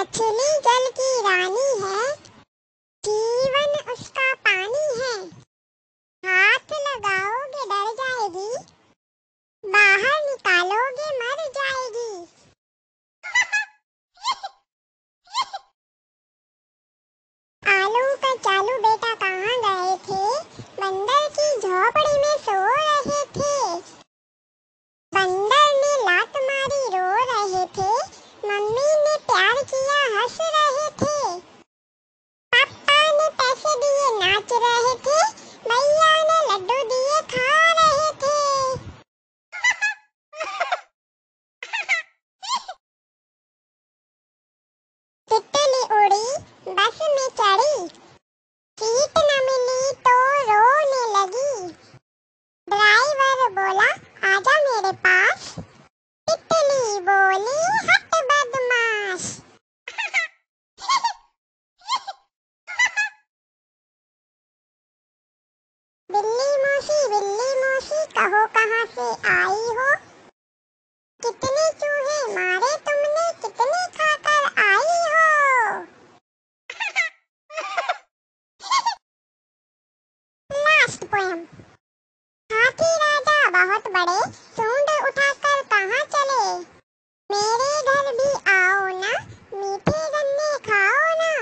मछली जल की रानी হাসি না कहो कहाँ से आई हो कितने चूहे मारे तुमने कितने खाकर आई हो लास्ट पोएम हाथी राजा बहुत बड़े सूंड उठाकर कहाँ चले मेरे घर भी आओ ना मीठे गन्ने खाओ ना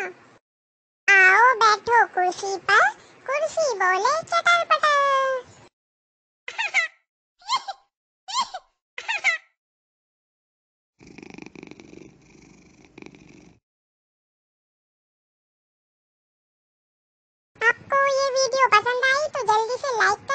आओ बैठो कुर्सी पर कुर्सी बोले चटर पर ये वीडियो पसंद आई तो जल्दी से लाइक